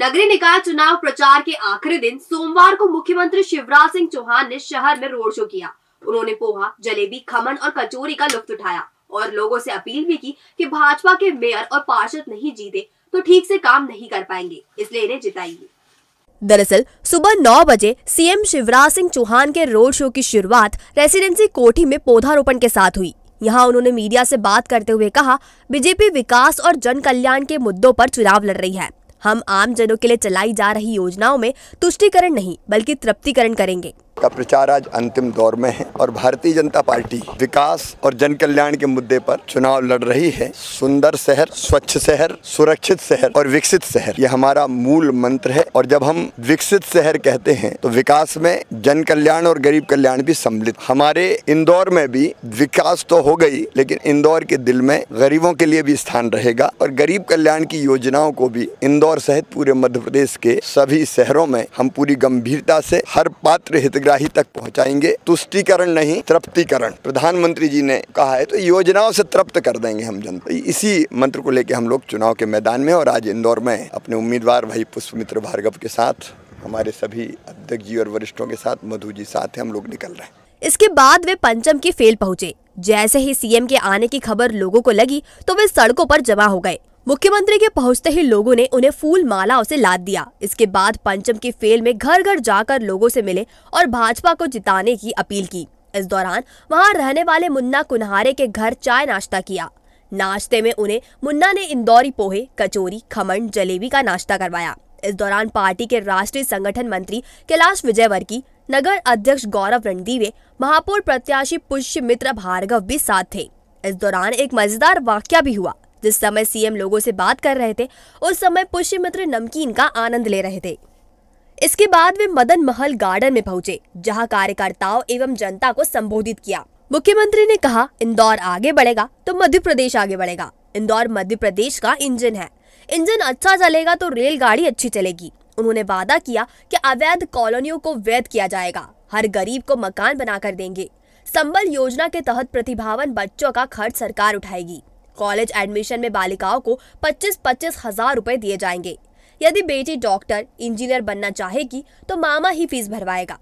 नगरीय निकाय चुनाव प्रचार के आखिरी दिन सोमवार को मुख्यमंत्री शिवराज सिंह चौहान ने शहर में रोड शो किया उन्होंने पोहा जलेबी खमन और कचोरी का लुफ्त उठाया और लोगों से अपील भी की कि भाजपा के मेयर और पार्षद नहीं जीते तो ठीक से काम नहीं कर पाएंगे इसलिए इन्हें जिताइए दरअसल सुबह 9 बजे सीएम शिवराज सिंह चौहान के रोड शो की शुरुआत रेसिडेंसी कोठी में पौधारोपण के साथ हुई यहाँ उन्होंने मीडिया से बात करते हुए कहा बीजेपी विकास और जन कल्याण के मुद्दों पर चुनाव लड़ रही है हम आमजनों के लिए चलाई जा रही योजनाओं में तुष्टिकरण नहीं बल्कि तृप्तिकरण करेंगे का प्रचार आज अंतिम दौर में है और भारतीय जनता पार्टी विकास और जन कल्याण के मुद्दे पर चुनाव लड़ रही है सुंदर शहर स्वच्छ शहर सुरक्षित शहर और विकसित शहर यह हमारा मूल मंत्र है और जब हम विकसित शहर कहते हैं तो विकास में जन कल्याण और गरीब कल्याण भी सम्मिलित हमारे इंदौर में भी विकास तो हो गई लेकिन इंदौर के दिल में गरीबों के लिए भी स्थान रहेगा और गरीब कल्याण की योजनाओं को भी इंदौर सहित पूरे मध्य प्रदेश के सभी शहरों में हम पूरी गंभीरता से हर पात्र हितग्राही हितग्राही तक पहुंचाएंगे तुष्टिकरण नहीं तृप्तिकरण प्रधानमंत्री जी ने कहा है तो योजनाओं से तृप्त कर देंगे हम जनता तो इसी मंत्र को लेकर हम लोग चुनाव के मैदान में और आज इंदौर में अपने उम्मीदवार भाई पुष्प मित्र भार्गव के साथ हमारे सभी अध्यक्ष जी और वरिष्ठों के साथ मधु जी साथ हम लोग निकल रहे हैं इसके बाद वे पंचम की फेल पहुँचे जैसे ही सीएम के आने की खबर लोगों को लगी तो वे सड़कों पर जमा हो गए मुख्यमंत्री के पहुंचते ही लोगों ने उन्हें फूल मालाओं से लाद दिया इसके बाद पंचम की फेल में घर घर जाकर लोगों से मिले और भाजपा को जिताने की अपील की इस दौरान वहां रहने वाले मुन्ना कुन्हारे के घर चाय नाश्ता किया नाश्ते में उन्हें मुन्ना ने इंदौरी पोहे कचोरी खमन जलेबी का नाश्ता करवाया इस दौरान पार्टी के राष्ट्रीय संगठन मंत्री कैलाश विजय नगर अध्यक्ष गौरव रणदीवे महापौर प्रत्याशी पुष्य मित्र भार्गव भी साथ थे इस दौरान एक मजेदार वाक्य भी हुआ जिस समय सीएम लोगों से बात कर रहे थे उस समय पुष्यमित्र नमकीन का आनंद ले रहे थे इसके बाद वे मदन महल गार्डन में पहुंचे जहां कार्यकर्ताओं एवं जनता को संबोधित किया मुख्यमंत्री ने कहा इंदौर आगे बढ़ेगा तो मध्य प्रदेश आगे बढ़ेगा इंदौर मध्य प्रदेश का इंजन है इंजन अच्छा चलेगा तो रेलगाड़ी अच्छी चलेगी उन्होंने वादा किया कि अवैध कॉलोनियों को वैध किया जाएगा हर गरीब को मकान बनाकर देंगे संबल योजना के तहत प्रतिभावन बच्चों का खर्च सरकार उठाएगी कॉलेज एडमिशन में बालिकाओं को पच्चीस पच्चीस हजार रूपए दिए जाएंगे यदि बेटी डॉक्टर इंजीनियर बनना चाहेगी तो मामा ही फीस भरवाएगा